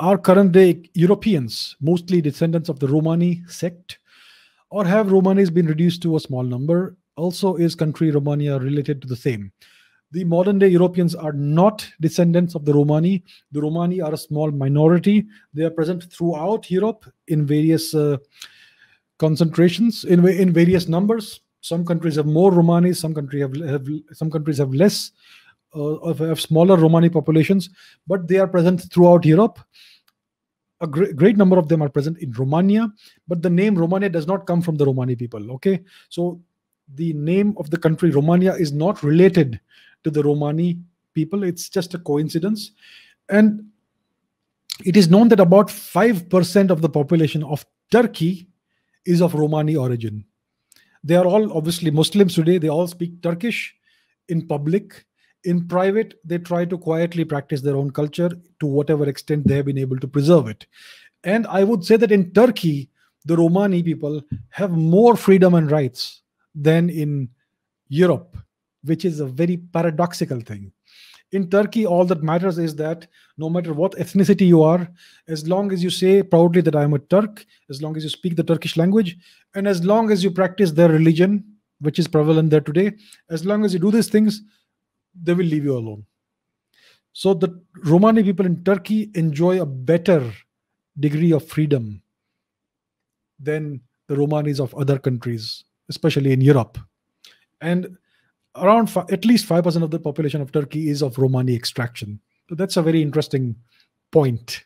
are current day Europeans, mostly descendants of the Romani sect? Or have Romanis been reduced to a small number? Also, is country Romania related to the same? The modern day Europeans are not descendants of the Romani. The Romani are a small minority. They are present throughout Europe in various uh, concentrations, in, in various numbers. Some countries have more Romani, some countries have, have some countries have less. Uh, of, of, smaller Romani populations, but they are present throughout Europe. A gr great number of them are present in Romania, but the name Romania does not come from the Romani people. Okay, so the name of the country Romania is not related to the Romani people. It's just a coincidence, and it is known that about 5% of the population of Turkey is of Romani origin. They are all obviously Muslims today. They all speak Turkish in public in private they try to quietly practice their own culture to whatever extent they have been able to preserve it and i would say that in turkey the romani people have more freedom and rights than in europe which is a very paradoxical thing in turkey all that matters is that no matter what ethnicity you are as long as you say proudly that i am a turk as long as you speak the turkish language and as long as you practice their religion which is prevalent there today as long as you do these things they will leave you alone. So the Romani people in Turkey enjoy a better degree of freedom than the Romanis of other countries, especially in Europe. And around at least 5% of the population of Turkey is of Romani extraction. So that's a very interesting point.